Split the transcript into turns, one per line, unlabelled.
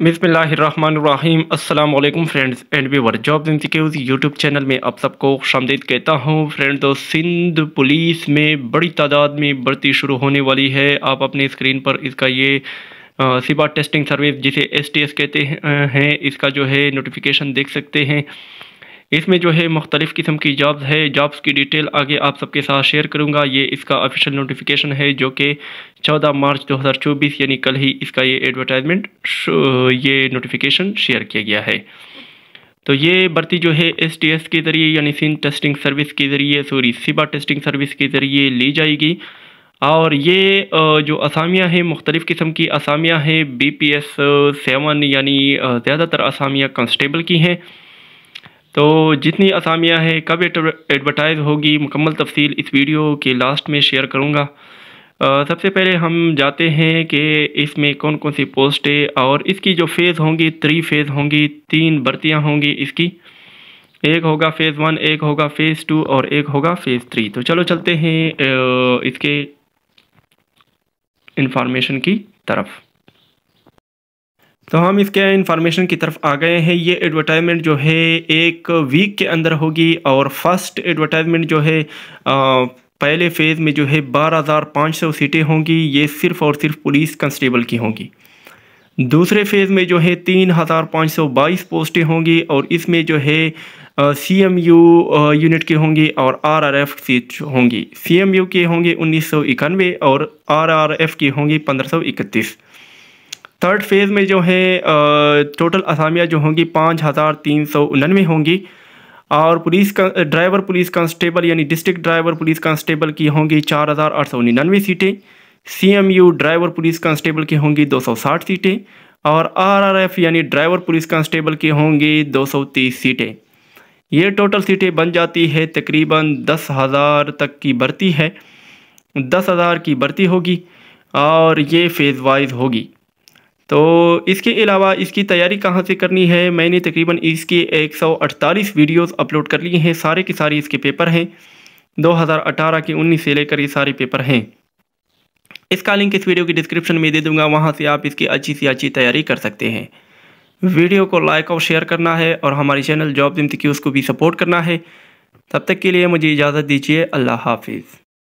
अस्सलाम अल्लाम friends and viewer job इंसिक्यूज़ यूट्यूब चैनल में आप सबको शामदीद कहता हूँ फ्रेंड तो सिंध पुलिस में बड़ी तादाद में बढ़ती शुरू होने वाली है आप अपने स्क्रीन पर इसका ये सिबा टेस्टिंग सर्विस जिसे एस कहते हैं इसका जो है नोटिफिकेशन देख सकते हैं इसमें जो है मुख्तलिफ़ किस्म की जॉब्स है जॉब्स की डिटेल आगे आप सबके साथ शेयर करूँगा ये इसका ऑफिशियल नोटिफिकेशन है जो कि चौदह मार्च दो हज़ार चौबीस यानी कल ही इसका ये एडवर्टाइजमेंट ये नोटिफिकेशन शेयर किया गया है तो ये भर्ती जो है एस टी एस के ज़रिए यानी सिंध टेस्टिंग सर्विस के ज़रिए सॉरी सिबा टेस्टिंग सर्विस के ज़रिए ली जाएगी और ये जो असामियाँ हैं मुख्तलिफ़ किस्म की असामियाँ हैं बी पी एस सेवन यानी ज़्यादातर असामियाँ कॉन्स्टेबल की हैं तो जितनी असामियाँ हैं कब एडवर्टाइज़ होगी मुकम्मल तफसील इस वीडियो के लास्ट में शेयर करूँगा सबसे पहले हम जाते हैं कि इसमें कौन कौन सी पोस्टें और इसकी जो फेज़ होंगी थ्री फेज़ होंगी तीन भर्तियाँ होंगी इसकी एक होगा फ़ेज़ वन एक होगा फ़ेज़ टू और एक होगा फ़ेज़ थ्री तो चलो चलते हैं इसके इंफॉर्मेशन की तरफ तो हम इसके इन्फॉर्मेशन की तरफ आ गए हैं ये एडवर्टाइजमेंट जो है एक वीक के अंदर होगी और फर्स्ट एडवर्टाइजमेंट जो है आ, पहले फेज़ में जो है बारह हज़ार पाँच सौ सीटें होंगी ये सिर्फ़ और सिर्फ पुलिस कंस्टेबल की होंगी दूसरे फेज़ में जो है तीन हज़ार पाँच सौ बाईस पोस्टें होंगी और इसमें जो है सी एम यू यूनिट की होंगी और आर आर एफ़ सीट होंगी सी एम यू की होंगी उन्नीस सौ इक्यानवे और आर आर एफ़ की होंगी पंद्रह सौ इकतीस थर्ड फेज़ में जो है टोटल असामियाँ जो होंगी पाँच हज़ार तीन सौ उनानवे होंगी और पुलिस का ड्राइवर पुलिस कांस्टेबल यानी डिस्ट्रिक्ट ड्राइवर पुलिस कांस्टेबल की होंगी चार हज़ार आठ सौ निन्यानवे सीटें सीएमयू ड्राइवर पुलिस कांस्टेबल की होंगी दो सौ साठ सीटें और आरआरएफ यानी ड्राइवर पुलिस कांस्टेबल की होंगी दो सौ तीस सीटें ये टोटल सीटें बन जाती है तकरीबन दस हज़ार तक की भर्ती है दस हज़ार की भर्ती होगी और ये फेज़ वाइज होगी तो इसके अलावा इसकी तैयारी कहाँ से करनी है मैंने तकरीबन इसके 148 वीडियोज़ अपलोड कर लिए हैं सारे के सारे इसके पेपर हैं 2018 के 19 से लेकर ये सारे पेपर हैं इसका लिंक इस वीडियो की डिस्क्रिप्शन में दे दूंगा वहाँ से आप इसकी अच्छी से अच्छी तैयारी कर सकते हैं वीडियो को लाइक और शेयर करना है और हमारे चैनल जॉब इम्तिक्यूज़ को भी सपोर्ट करना है तब तक के लिए मुझे इजाज़त दीजिए अल्लाह हाफिज़